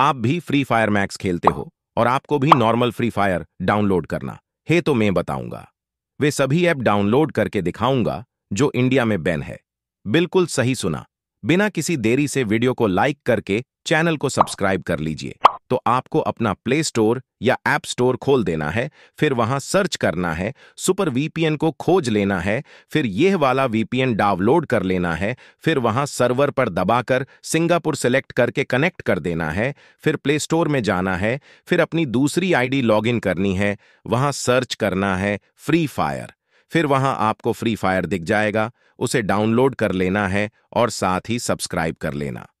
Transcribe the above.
आप भी free fire max खेलते हो और आपको भी नॉर्मल फ्री फायर डाउनलोड करना हे तो मैं बताऊंगा वे सभी ऐप डाउनलोड करके दिखाऊंगा जो इंडिया में बैन है बिल्कुल सही सुना बिना किसी देरी से वीडियो को लाइक करके चैनल को सब्सक्राइब कर लीजिए तो आपको अपना प्ले स्टोर या ऐप स्टोर खोल देना है फिर वहां सर्च करना है सुपर वीपीएन को खोज लेना है फिर यह वाला वीपीएन डाउनलोड कर लेना है फिर वहां सर्वर पर दबाकर सिंगापुर सेलेक्ट करके कनेक्ट कर देना है फिर प्ले स्टोर में जाना है फिर अपनी दूसरी आईडी लॉगिन करनी है वहां सर्च करना है फ्री फायर फिर वहां आपको फ्री फायर दिख जाएगा उसे डाउनलोड कर लेना है और साथ ही सब्सक्राइब कर लेना